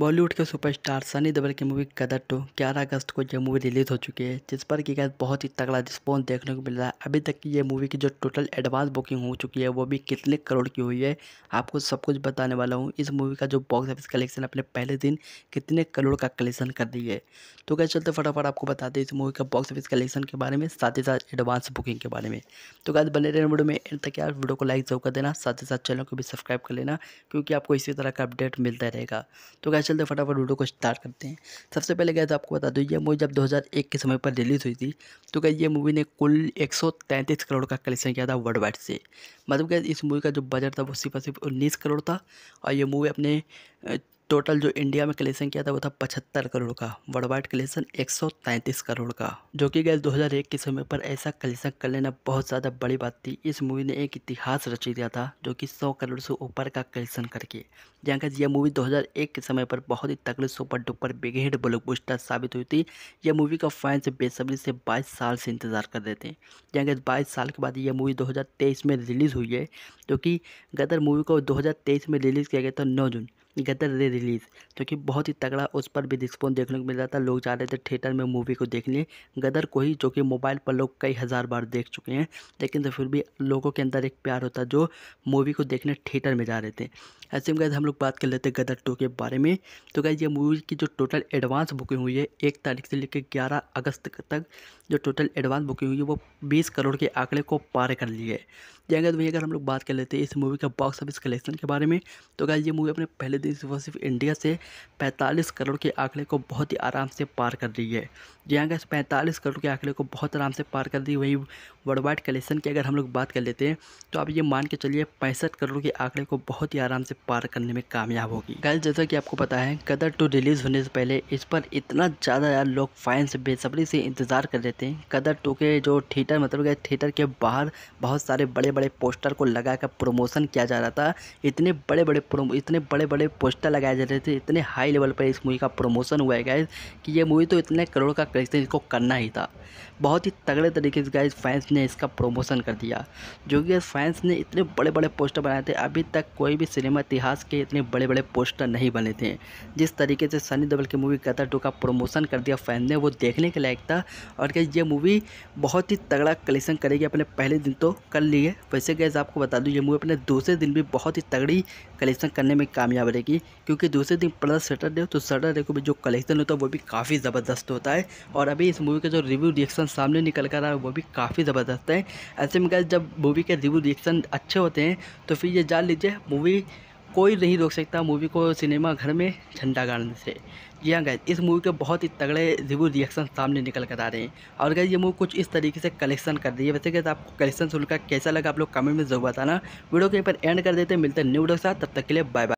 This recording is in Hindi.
बॉलीवुड के सुपरस्टार सनी देवल की मूवी कदर टू ग्यारह अगस्त को यह मूवी रिलीज हो चुकी है जिस पर कि गैस बहुत ही तगड़ा रिस्पॉन्स देखने को मिल रहा है अभी तक की ये मूवी की जो टोटल एडवांस बुकिंग हो चुकी है वो भी कितने करोड़ की हुई है आपको सब कुछ बताने वाला हूँ इस मूवी का जो बॉक्स ऑफिस कलेक्शन अपने पहले दिन कितने करोड़ का कलेक्शन कर दी है तो क्या चलते फटाफट आपको बता दें इस मूवी का बॉक्स ऑफिस कलेक्शन के बारे में साथ ही साथ एडवांस बुकिंग के बारे में तो गैस बने रहने वीडियो में एंड तक यार वीडियो को लाइक जरूर कर देना साथ ही साथ चैनल को भी सब्सक्राइब कर लेना क्योंकि आपको इसी तरह का अपडेट मिलता रहेगा तो चलते फटाफट वीडियो को स्टार्ट करते हैं सबसे पहले गए तो आपको बता दूँ ये मूवी जब 2001 के समय पर रिलीज़ हुई थी तो क्या ये मूवी ने कुल 133 करोड़ का कलेक्शन किया था वर्ल्ड वाइड से मतलब क्या इस मूवी का जो बजट था वो सिर्फ सिर्फ उन्नीस करोड़ था और ये मूवी अपने टोटल जो इंडिया में कलेक्शन किया था वो था पचहत्तर करोड़ का वर्ल्ड वाइड कलेक्शन एक करोड़ का जो कि गैस 2001 के समय पर ऐसा कलेक्शन कर लेना बहुत ज़्यादा बड़ी बात थी इस मूवी ने एक इतिहास रची दिया था जो कि 100 करोड़ से ऊपर का कलेक्शन करके जहाँ यह मूवी 2001 के समय पर बहुत ही तगड़े super duper big hit blockbuster साबित हुई थी यह मूवी का फैंस बेसब्री से बाईस साल से इंतज़ार कर रहे थे जहाँ गैस बाईस साल के बाद यह मूवी दो में रिलीज़ हुई है जो कि गदर मूवी को दो में रिलीज़ किया गया था नौ जून गदर रे रिलीज़ जो कि बहुत ही तगड़ा उस पर भी रिस्पॉन्स देखने को मिल रहा था लोग जा रहे थे थिएटर में मूवी को देखने गदर को ही जो कि मोबाइल पर लोग कई हज़ार बार देख चुके हैं लेकिन तो फिर भी लोगों के अंदर एक प्यार होता जो मूवी को देखने थिएटर में जा रहे थे ऐसे में गए हम लोग बात कर लेते हैं गदर टू के बारे में तो गैस ये मूवी की जो टोटल एडवांस बुकिंग हुई है एक तारीख से लेकर ग्यारह अगस्त तक जो टोटल एडवांस बुकिंग हुई है वो बीस करोड़ के आंकड़े को पार कर लिए है जैसे वही अगर हम लोग बात कर लेते हैं इस मूवी का बॉक्स ऑफिस कलेक्शन के बारे में तो क्या ये मूवी अपने पहले इस वक्त सिर्फ इंडिया से 45 करोड़ के आंकड़े को बहुत ही आराम से पार कर रही है जी हाँ गैस पैंतालीस करोड़ के आंकड़े को बहुत आराम से पार कर दी वही वर्ल्ड वाइड कलेक्शन की अगर हम लोग बात कर लेते हैं तो आप ये मान के चलिए पैंसठ करोड़ के आंकड़े को बहुत ही आराम से पार करने में कामयाब होगी गैस जैसा कि आपको पता है कदर टू रिलीज़ होने से पहले इस पर इतना ज़्यादा यार लोग फैंस बेसब्री से इंतज़ार कर लेते हैं कदर टू के जो थिएटर मतलब गए थिएटर के बाहर बहुत सारे बड़े बड़े पोस्टर को लगा कर प्रमोशन किया जा रहा था इतने बड़े बड़े इतने बड़े बड़े पोस्टर लगाए जा रहे थे इतने हाई लेवल पर इस मूवी का प्रमोशन हुआ है गाइज कि ये मूवी तो इतने करोड़ का कलेक्शन इसको करना ही था बहुत ही तगड़े तरीके से गाइज फैंस ने इसका प्रमोशन कर दिया जो कि फैंस ने इतने बड़े बड़े पोस्टर बनाए थे अभी तक कोई भी सिनेमा इतिहास के इतने बड़े बड़े पोस्टर नहीं बने थे जिस तरीके से सनी देवल की मूवी गदर टू का प्रमोशन कर दिया फैन ने वो देखने के लायक था और क्या ये मूवी बहुत ही तगड़ा कलेक्शन करेगी अपने पहले दिन तो कर लिए वैसे गैस आपको बता दूँ ये मूवी अपने दूसरे दिन भी बहुत ही तगड़ी कलेक्शन करने में कामयाब रहेगी जाएगी क्योंकि दूसरे दिन प्लस सैटरडे तो सैटरडे को भी जो कलेक्शन होता है वो भी काफ़ी ज़बरदस्त होता है और अभी इस मूवी का जो रिव्यू रिएक्शन सामने निकल कर आ रहा है वो भी काफ़ी ज़बरदस्त है ऐसे में जब मूवी के रिव्यू रिएक्शन अच्छे होते हैं तो फिर ये जान लीजिए मूवी कोई नहीं रोक सकता मूवी को सिनेमा घर में झंडा गाड़ने से जी हाँ गैस इस मूवी के बहुत ही तगड़े रिव्यू रिएक्शन सामने निकल कर आ रहे हैं और गैस ये मूवी कुछ इस तरीके से कलेक्शन कर रही है वैसे गैस आपको कलेक्शन सुनकर कैसा लगा आप लोग कमेंट में जरूर बताना वीडियो के ऊपर एंड कर देते हैं मिलते हैं न्यू वीडियो के साथ तब तक के लिए बाय बाय